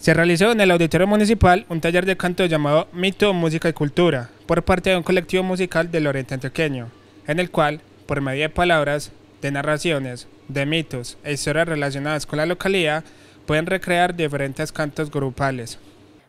Se realizó en el Auditorio Municipal un taller de canto llamado Mito, Música y Cultura, por parte de un colectivo musical del Oriente Antioqueño, en el cual, por medio de palabras, de narraciones, de mitos e historias relacionadas con la localidad, pueden recrear diferentes cantos grupales.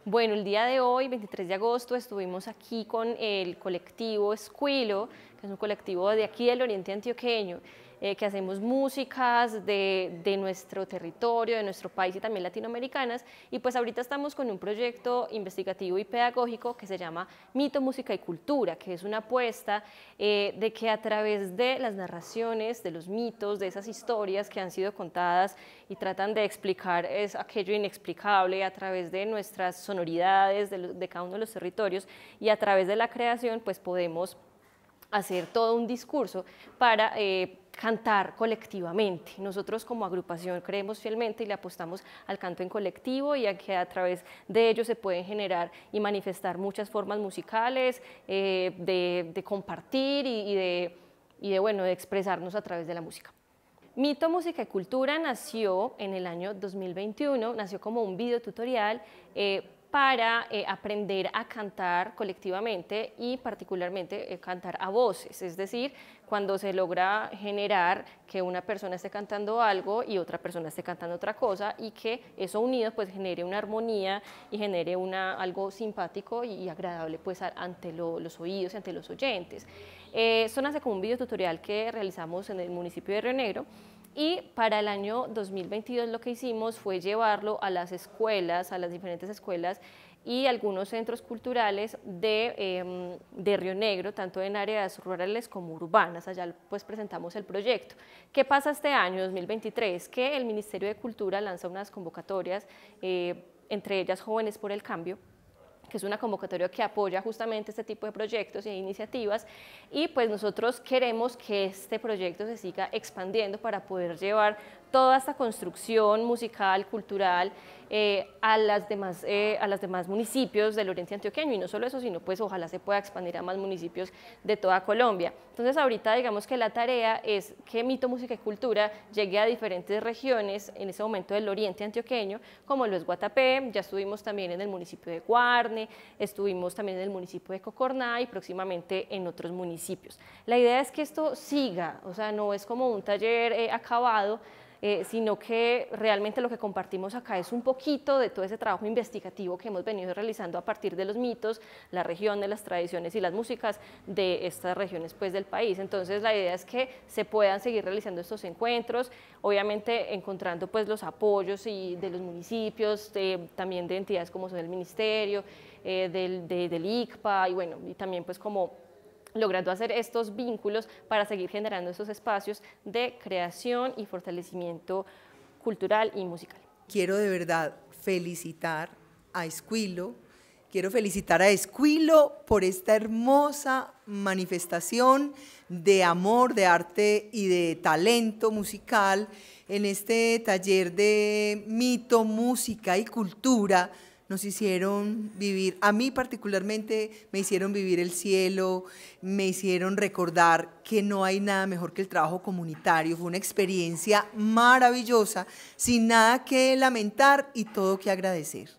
Bueno, el día de hoy, 23 de agosto, estuvimos aquí con el colectivo Escuilo, que es un colectivo de aquí del Oriente Antioqueño. Eh, que hacemos músicas de, nuestro territorio, de nuestro país y también latinoamericanas. Y pues ahorita estamos con un proyecto investigativo y pedagógico que se llama Mito, Música y Cultura, que es una apuesta eh, de que a través de las narraciones, de los mitos, de esas historias que han sido contadas y tratan de explicar es aquello inexplicable a través de nuestras sonoridades, de, de cada uno de los territorios y a través de la creación pues podemos hacer todo un discurso para eh, cantar colectivamente. Nosotros como agrupación creemos fielmente y le apostamos al canto en colectivo y a que a través de ello se pueden generar y manifestar muchas formas musicales, eh, de, compartir y, de, bueno, de expresarnos a través de la música. Mito, Música y Cultura nació en el año 2021, nació como un video tutorial eh, para eh, aprender a cantar colectivamente y particularmente eh, cantar a voces, es decir, cuando se logra generar que una persona esté cantando algo y otra persona esté cantando otra cosa y que eso unido pues genere una armonía y genere una, algo simpático y, agradable pues ante los oídos y ante los oyentes eh, son hace como un video tutorial que realizamos en el municipio de Río Negro y para el año 2022 lo que hicimos fue llevarlo a las escuelas, a las diferentes escuelas y algunos centros culturales em, de, Río Negro, tanto en áreas rurales como urbanas. Allá pues presentamos el proyecto. ¿Qué pasa este año 2023? Que el Ministerio de Cultura lanza unas convocatorias, eh, entre ellas Jóvenes por el Cambio, que es una convocatoria que apoya justamente este tipo de proyectos e iniciativas y pues nosotros queremos que este proyecto se siga expandiendo para poder llevar toda esta construcción musical, cultural, eh, a, las demás, eh, a los demás municipios del Oriente Antioqueño. Y no solo eso, sino pues ojalá se pueda expandir a más municipios de toda Colombia. Entonces ahorita digamos que la tarea es que Mito, Música y Cultura llegue a diferentes regiones, en ese momento del Oriente Antioqueño, como lo es Guatapé, ya estuvimos también en el municipio de Guarne, estuvimos también en el municipio de Cocorná y próximamente en otros municipios. La idea es que esto siga, o sea, no es como un taller eh, acabado, eh, sino que realmente lo que compartimos acá es un poquito de todo ese trabajo investigativo que hemos venido realizando a partir de los mitos, la región, de las tradiciones y las músicas de estas regiones pues, del país. Entonces la idea es que se puedan seguir realizando estos encuentros, obviamente encontrando pues, los apoyos y de los municipios, también de entidades como son el Ministerio, eh, del, ICPA y bueno, y también pues como logrando hacer estos vínculos para seguir generando esos espacios de creación y fortalecimiento cultural y musical. Quiero de verdad felicitar a Esquilo, quiero felicitar a Esquilo por esta hermosa manifestación de amor, de arte y de talento musical en este taller de mito, música y cultura nos hicieron vivir, a mí particularmente me hicieron vivir el cielo, me hicieron recordar que no hay nada mejor que el trabajo comunitario, fue una experiencia maravillosa, sin nada que lamentar y todo que agradecer.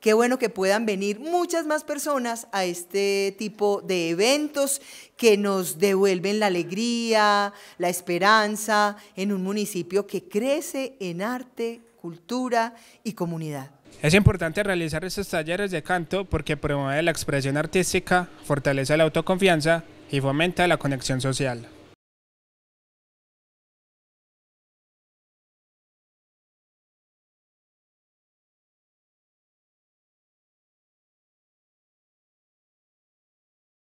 Qué bueno que puedan venir muchas más personas a este tipo de eventos que nos devuelven la alegría, la esperanza en un municipio que crece en arte, cultura y comunidad. Es importante realizar estos talleres de canto porque promueve la expresión artística, fortalece la autoconfianza y fomenta la conexión social.